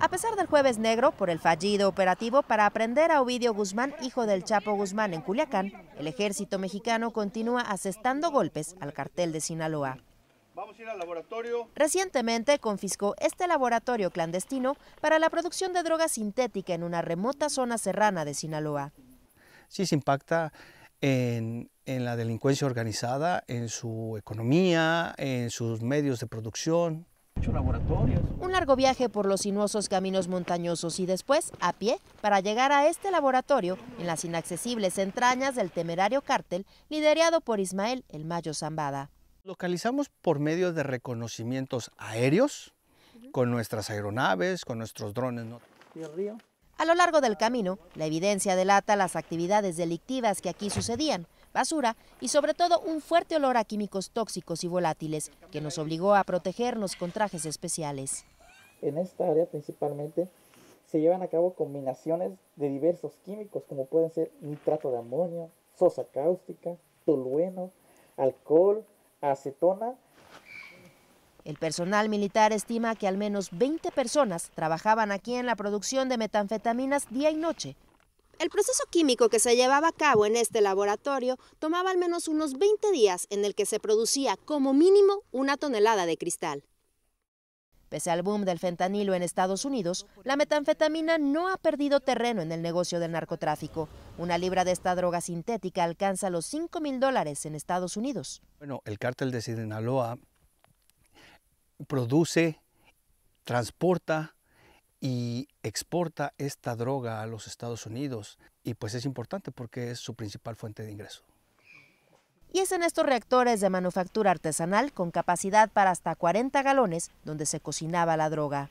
A pesar del jueves negro por el fallido operativo para aprender a Ovidio Guzmán, hijo del Chapo Guzmán en Culiacán, el ejército mexicano continúa asestando golpes al cartel de Sinaloa. Recientemente confiscó este laboratorio clandestino para la producción de droga sintética en una remota zona serrana de Sinaloa. Sí se impacta en la delincuencia organizada, en su economía, en sus medios de producción, un largo viaje por los sinuosos caminos montañosos y después a pie para llegar a este laboratorio en las inaccesibles entrañas del temerario cártel liderado por Ismael El Mayo Zambada. Localizamos por medio de reconocimientos aéreos con nuestras aeronaves, con nuestros drones. A lo largo del camino, la evidencia delata las actividades delictivas que aquí sucedían, basura y sobre todo un fuerte olor a químicos tóxicos y volátiles que nos obligó a protegernos con trajes especiales. En esta área principalmente se llevan a cabo combinaciones de diversos químicos como pueden ser nitrato de amonio, sosa cáustica, tolueno, alcohol, acetona. El personal militar estima que al menos 20 personas trabajaban aquí en la producción de metanfetaminas día y noche el proceso químico que se llevaba a cabo en este laboratorio tomaba al menos unos 20 días en el que se producía como mínimo una tonelada de cristal. Pese al boom del fentanilo en Estados Unidos, la metanfetamina no ha perdido terreno en el negocio del narcotráfico. Una libra de esta droga sintética alcanza los 5 mil dólares en Estados Unidos. Bueno, el cártel de Sinaloa produce, transporta y exporta esta droga a los Estados Unidos y pues es importante porque es su principal fuente de ingreso. Y es en estos reactores de manufactura artesanal con capacidad para hasta 40 galones donde se cocinaba la droga.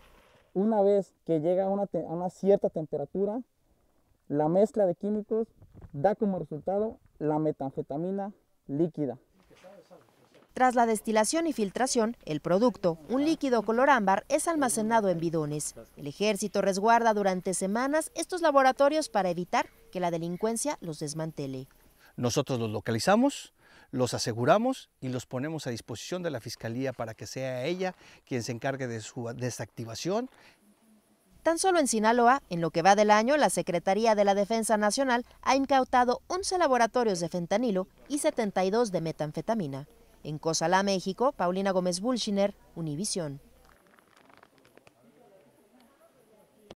Una vez que llega a una, a una cierta temperatura, la mezcla de químicos da como resultado la metanfetamina líquida. Tras la destilación y filtración, el producto, un líquido color ámbar, es almacenado en bidones. El ejército resguarda durante semanas estos laboratorios para evitar que la delincuencia los desmantele. Nosotros los localizamos, los aseguramos y los ponemos a disposición de la Fiscalía para que sea ella quien se encargue de su desactivación. Tan solo en Sinaloa, en lo que va del año, la Secretaría de la Defensa Nacional ha incautado 11 laboratorios de fentanilo y 72 de metanfetamina. En Cosalá, México, Paulina Gómez Bulchiner, Univisión.